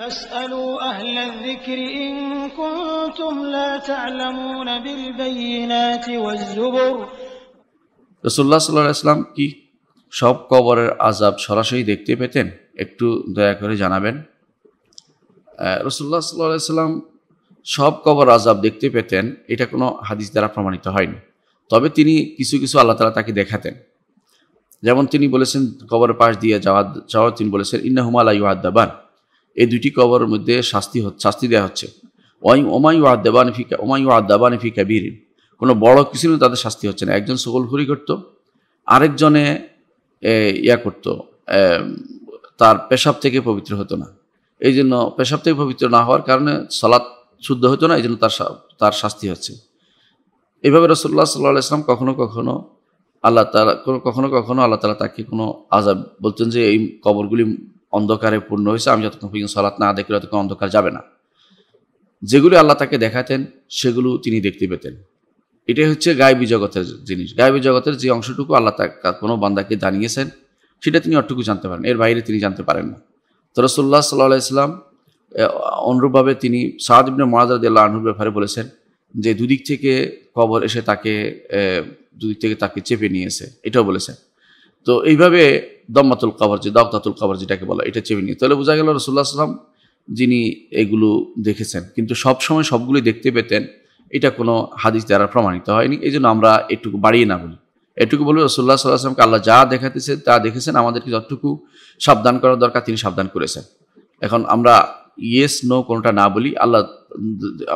فاسألوا কি সব কবরের আজাব সরাসরি দেখতে পেতেন একটু দয়া করে জানাবেন রসুল্লাহ সাল্লাহ সাল্লাম সব কবর আজাব দেখতে পেতেন এটা কোনো হাদিস দ্বারা প্রমাণিত হয়নি তবে তিনি কিছু কিছু আল্লাহ তালা তাকে দেখাতেন যেমন তিনি বলেছেন কবরের পাশ দিয়ে যাওয়া যাওয়া তিনি বলেছেন ইন্নাহুমালা ইউহাদ্দাবান এই দুইটি কবরের মধ্যে শাস্তি শাস্তি দেওয়া হচ্ছে ওয়াই ওমাই ওয়া দেবানি ফি ওমাই ওয়া দেবানি ফি কাবির কোনো বড় কিছু তাদের শাস্তি হচ্ছে না একজন সকলখুরি করতো আরেকজনে ইয়া করতো তার পেশাব থেকে পবিত্র হতো না এই জন্য পেশাব থেকে পবিত্র না হওয়ার কারণে সালাত শুদ্ধ হতো না এই জন্য তার তার শাস্তি হচ্ছে এভাবে রসল্লাহ সাল্লাহ ইসলাম কখনো কখনো আল্লাহ তালা কখনো কখনো আল্লাহ তালা তাকে কোনো আজাব বলতেন যে এই কবরগুলি অন্ধকারে পূর্ণ হয়েছে আমি যতক্ষণ পর্যন্ত সলাৎ না দেখি ততক্ষণ অন্ধকার যাবে না যেগুলি আল্লাহ তাকে দেখাতেন সেগুলো তিনি দেখতে পেতেন এটাই হচ্ছে গায়বি জগতের জিনিস গায়বি জগতের যে অংশটুকু আল্লাহ তা কোনো বান্দাকে জানিয়েছেন সেটা তিনি অটুকু জানতে পারেন এর বাইরে তিনি জানতে পারেন না তো রসোল্লা সাল্লাহ ইসলাম অনুরূপভাবে তিনি সাদ মহাজাদ মহাজারদুল্লাহ আনহুর ব্যাপারে বলেছেন যে দুদিক থেকে কবর এসে তাকে দুদিক থেকে তাকে চেপে নিয়েছে এটাও বলেছেন তো এইভাবে দম্মাতুল কাভারজি দাবদাতুল কাভারজি যেটাকে বলা এটা চেপে নিয়ে তাহলে বোঝা গেল রসুল্লাহ সাল্লাম যিনি এগুলো দেখেছেন কিন্তু সব সময় সবগুলি দেখতে পেতেন এটা কোনো হাদিস দ্বারা প্রমাণিত হয়নি এই জন্য আমরা এটুকু বাড়িয়ে না বলি এটুকু বলবো রসুল্লাহ সাল্লাহ আসলামকে আল্লাহ যা দেখাতেছে তা দেখেছেন আমাদেরকে যতটুকু সাবধান করার দরকার তিনি সাবধান করেছেন এখন আমরা ইয়েস নো কোনোটা না বলি আল্লাহ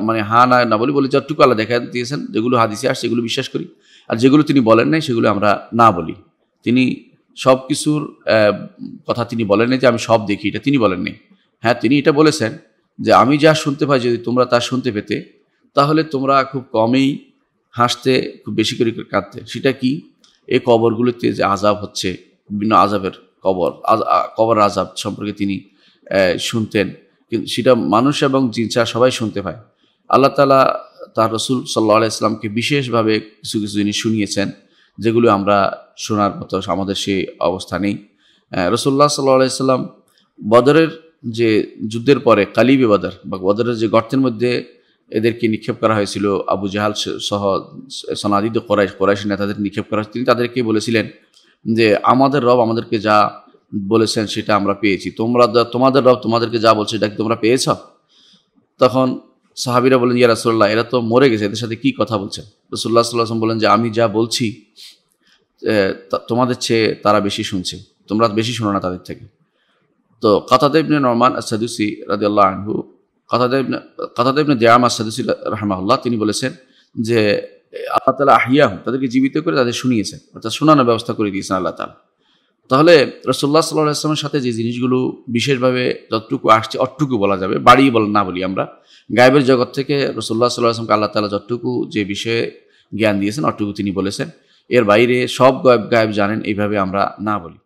মানে হা না না বলি বলি যতটুকু আল্লাহ দেখা দিয়েছেন যেগুলো হাদিসে আর সেগুলো বিশ্বাস করি আর যেগুলো তিনি বলেন নাই সেগুলো আমরা না বলি তিনি সব কিছুর কথা তিনি বলেননি যে আমি সব দেখি এটা তিনি বলেননি হ্যাঁ তিনি এটা বলেছেন যে আমি যা শুনতে পাই যদি তোমরা তা শুনতে পেতে তাহলে তোমরা খুব কমেই হাসতে খুব বেশি করে কাঁদতে সেটা কি এই কবরগুলোতে যে আজাব হচ্ছে বিভিন্ন আজাবের কবর কবর আজাব সম্পর্কে তিনি শুনতেন কিন্তু সেটা মানুষ এবং জিনসা সবাই শুনতে পায় আল্লাহ তালা তার রসুল সাল্লা ইসলামকে বিশেষভাবে কিছু কিছু জিনিস শুনিয়েছেন যেগুলো আমরা শোনার মতো আমাদের সেই নেই রসুল্লাহ সাল্লাহ সাল্লাম বদরের যে যুদ্ধের পরে কালিবি বদর বা বদরের যে গর্তের মধ্যে এদেরকে নিক্ষেপ করা হয়েছিল আবু জাহাল সহ সনাদিত কোরাইশ কোরাইশ নেতাদের নিক্ষেপ করা তিনি তাদেরকে বলেছিলেন যে আমাদের রব আমাদেরকে যা বলেছেন সেটা আমরা পেয়েছি তোমরা তোমাদের রব তোমাদেরকে যা বলছে এটা কি তোমরা পেয়েছ তখন সাহাবিরা বলেন ইয়া রাসোল্লাহ এরা তো মরে গেছে এদের সাথে কি কথা বলছেন রসুল্লাহ সাল্লাহাম বলেন যে আমি যা বলছি তোমাদের চেয়ে তারা বেশি শুনছে তোমরা বেশি শোনো না তাদের থেকে তো কাতাদেব ইবনে নরমান আসাদুসি রাদিয়াল্লাহ আনহু কাতাদেব ইবনে কাতাদে ইবনে দেয়াম আসাদুসি তিনি বলেছেন যে আল্লাহ তালা আহিয়াহ তাদেরকে জীবিত করে তাদের শুনিয়েছেন অর্থাৎ শোনানোর ব্যবস্থা করে দিয়েছেন আল্লাহ তালা তাহলে রসোল্লা সাল্লাহ আসলামের সাথে যে জিনিসগুলো বিশেষভাবে যতটুকু আসছে অটটুকু বলা যাবে বাড়ি বল না বলি আমরা গায়েবের জগৎ থেকে রসোল্লা সাল্লাহ আসলামকে আল্লাহ তালা যতটুকু যে বিষয়ে জ্ঞান দিয়েছেন অটটুকু তিনি বলেছেন এর বাইরে সব গায়েব গায়েব জানেন এইভাবে আমরা না বলি